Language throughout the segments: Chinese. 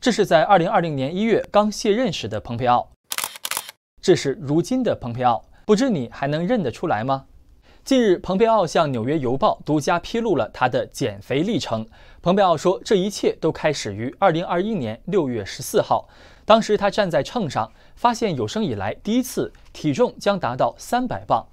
这是在二零二零年一月刚卸任时的蓬佩奥，这是如今的蓬佩奥，不知你还能认得出来吗？近日，蓬佩奥向《纽约邮报》独家披露了他的减肥历程。蓬佩奥说，这一切都开始于二零二一年六月十四号，当时他站在秤上，发现有生以来第一次体重将达到三百磅。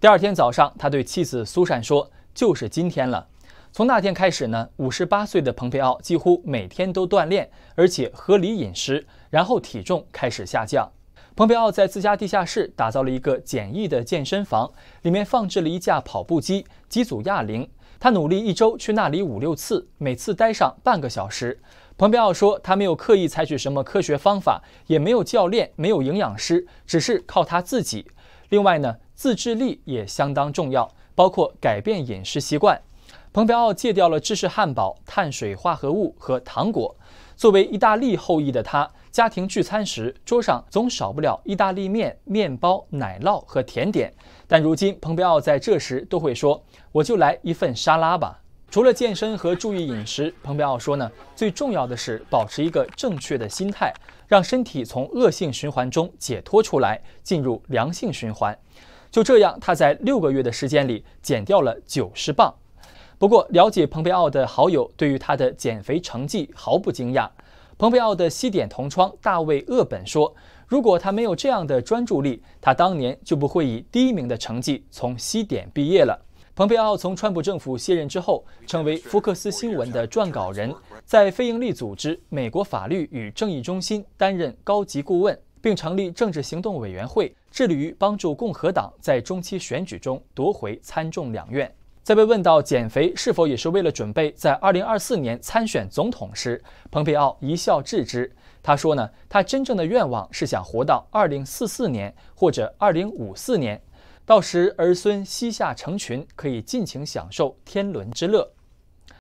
第二天早上，他对妻子苏珊说：“就是今天了。”从那天开始呢，五十八岁的蓬佩奥几乎每天都锻炼，而且合理饮食，然后体重开始下降。蓬佩奥在自家地下室打造了一个简易的健身房，里面放置了一架跑步机、几组哑铃。他努力一周去那里五六次，每次待上半个小时。蓬佩奥说，他没有刻意采取什么科学方法，也没有教练，没有营养师，只是靠他自己。另外呢，自制力也相当重要，包括改变饮食习惯。蓬佩奥戒掉了芝士汉堡、碳水化合物和糖果。作为意大利后裔的他，家庭聚餐时桌上总少不了意大利面、面包、奶酪和甜点。但如今，蓬佩奥在这时都会说：“我就来一份沙拉吧。”除了健身和注意饮食，蓬佩奥说呢，最重要的是保持一个正确的心态，让身体从恶性循环中解脱出来，进入良性循环。就这样，他在六个月的时间里减掉了九十磅。不过，了解蓬佩奥的好友对于他的减肥成绩毫不惊讶。蓬佩奥的西点同窗大卫·厄本说：“如果他没有这样的专注力，他当年就不会以第一名的成绩从西点毕业了。”蓬佩奥从川普政府卸任之后，成为福克斯新闻的撰稿人，在非营利组织美国法律与正义中心担任高级顾问，并成立政治行动委员会，致力于帮助共和党在中期选举中夺回参众两院。在被问到减肥是否也是为了准备在二零二四年参选总统时，蓬佩奥一笑置之。他说：“呢，他真正的愿望是想活到二零四四年或者二零五四年，到时儿孙膝下成群，可以尽情享受天伦之乐。”